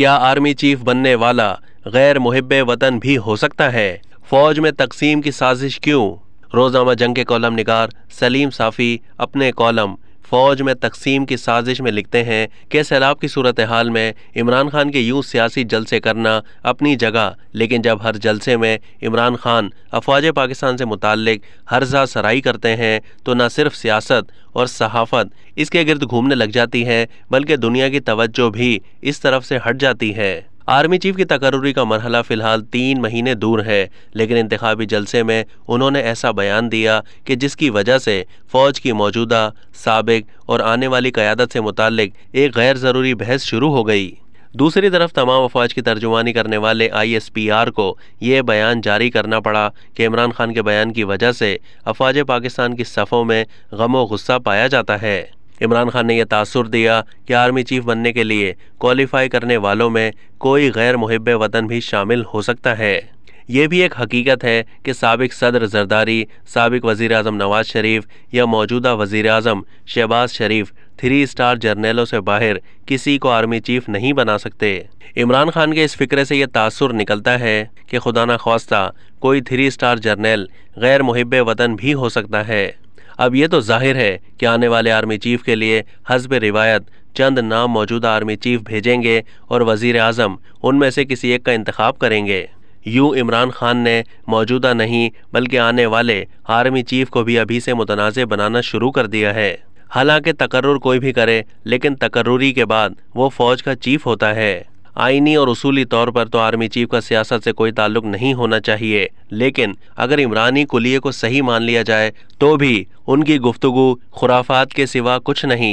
क्या army chief बनने वाला गैर मुहब वतन भी हो सकता है फौज में तकसीम की साजिश क्यों रोजामा जंग के कॉलम निगार सलीम साफ़ी अपने कॉलम फौज में तकसीम की साजिश में लिखते हैं कि सैलाब की सूरत हाल में इमरान खान के यूँ सियासी जलसे करना अपनी जगह लेकिन जब हर जलसे में इमरान खान अफवाज पाकिस्तान से मुतक हर्जा सराई करते हैं तो न सिर्फ सियासत और सहाफत इसके गिरद घूमने लग जाती है बल्कि दुनिया की तवज्जो भी इस तरफ से हट जाती है आर्मी चीफ की तकररी का मरहला फिलहाल तीन महीने दूर है लेकिन इंतबी जलसे में उन्होंने ऐसा बयान दिया कि जिसकी वजह से फ़ौज की मौजूदा सबक और आने वाली क़्यादत से मुतल एक गैर ज़रूरी बहस शुरू हो गई दूसरी तरफ तमाम अफवाज की तर्जुमानी करने वाले आई एस पी आर को यह बयान जारी करना पड़ा कि इमरान खान के बयान की वजह से अफवाज पाकिस्तान की सफ़ों में गम व गुस्सा पाया जाता है इमरान खान ने यह तासर दिया कि आर्मी चीफ बनने के लिए क्वालिफाई करने वालों में कोई गैर मुहब वतन भी शामिल हो सकता है ये भी एक हकीकत है कि सबक सदर जरदारी सबक वज़ी अजम नवाज शरीफ या मौजूदा वज़ी अजम शहबाज शरीफ थ्री स्टार जर्नलों से बाहर किसी को आर्मी चीफ नहीं बना सकते इमरान खान के इस फिक्रे से यह तासर निकलता है कि खुदा न खास्ता कोई थ्री स्टार जर्नल गैर मुहब वतन भी हो सकता है अब ये तो जाहिर है कि आने वाले आर्मी चीफ के लिए हजब रिवायत चंद नाम मौजूदा आर्मी चीफ भेजेंगे और वजीर अजम उनमें से किसी एक का इंतखब करेंगे यूँ इमरान खान ने मौजूदा नहीं बल्कि आने वाले आर्मी चीफ को भी अभी से मुतनाज़ बनाना शुरू कर दिया है हालांकि तकर्र कोई भी करे लेकिन तकर्री के बाद वो फ़ौज का चीफ होता है आईनी और उसूली तौर पर तो आर्मी चीफ का सियासत से कोई ताल्लुक नहीं होना चाहिए लेकिन अगर इमरानी कुलिये को सही मान लिया जाए तो भी उनकी गुफ्तगु खुराफात के सिवा कुछ नहीं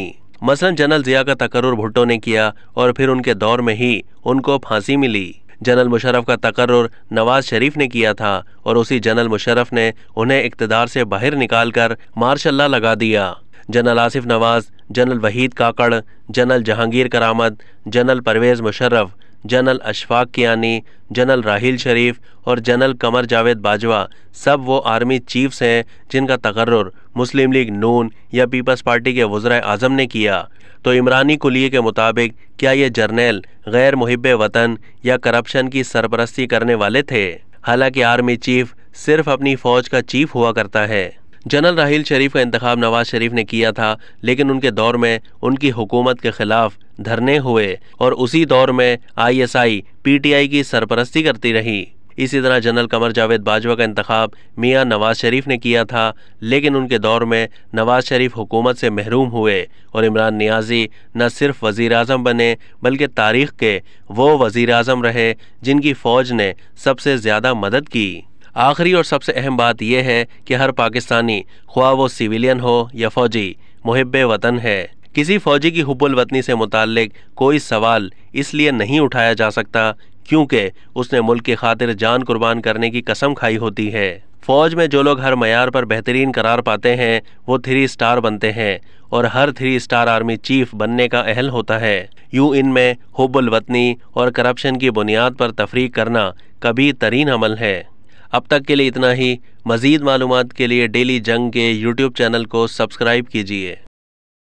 मसलन जनरल जिया का तकर्र भुट्टो ने किया और फिर उनके दौर में ही उनको फांसी मिली जनरल मुशरफ का तकर्र नवाज शरीफ ने किया था और उसी जनरल मुशरफ ने उन्हें इकतदार से बाहर निकालकर मार्शल्ला लगा दिया general Asif Nawaz general Waheed Kakar general Jahangir Karamat general Pervez Musharraf general Ashfaq Kayani general Raheel Sharif और जनरल कमर जावेद बाजवा सब वो आर्मी चीफ्स हैं जिनका तकर्र मुस्लिम लीग नून या पीपल्स पार्टी के वज्रा आज़म ने किया तो इमरानी कुलिये के मुताबिक क्या ये जर्नैल गैर मुहब वतन या करप्शन की सरपरस्ती करने वाले थे हालांकि आर्मी चीफ सिर्फ अपनी फ़ौज का चीफ हुआ करता है जनरल राहिल शरीफ का इंतखब नवाज शरीफ ने किया था लेकिन उनके दौर में उनकी हुकूमत के ख़िलाफ़ धरने हुए और उसी दौर में आईएसआई पीटीआई की सरपरस्ती करती रही इसी तरह जनरल कमर जावेद बाजवा का इंतखब मियाँ नवाज शरीफ ने किया था लेकिन उनके दौर में नवाज शरीफ हुकूमत से महरूम हुए और इमरान नियाजी न सिर्फ वजीर अजम बने बल्कि तारीख के वो वजीर अजम रहे जिनकी फ़ौज ने सबसे ज़्यादा मदद की आखिरी और सबसे अहम बात यह है कि हर पाकिस्तानी ख्वा वो सिविलियन हो या फ़ौजी मुहब वतन है किसी फौजी की हुबुल वतनी से मुतक कोई सवाल इसलिए नहीं उठाया जा सकता क्योंकि उसने मुल्क की खातिर जान कुर्बान करने की कसम खाई होती है फौज में जो लोग हर मैार पर बेहतरीन करार पाते हैं वो थ्री स्टार बनते हैं और हर थ्री स्टार आर्मी चीफ बनने का अहल होता है यूं इनमें हुबुल वतनी और करप्शन की बुनियाद पर तफरीक करना कभी तरीन अमल है अब तक के लिए इतना ही मज़ीद मालूम के लिए डेली जंग के यूट्यूब चैनल को सब्सक्राइब कीजिए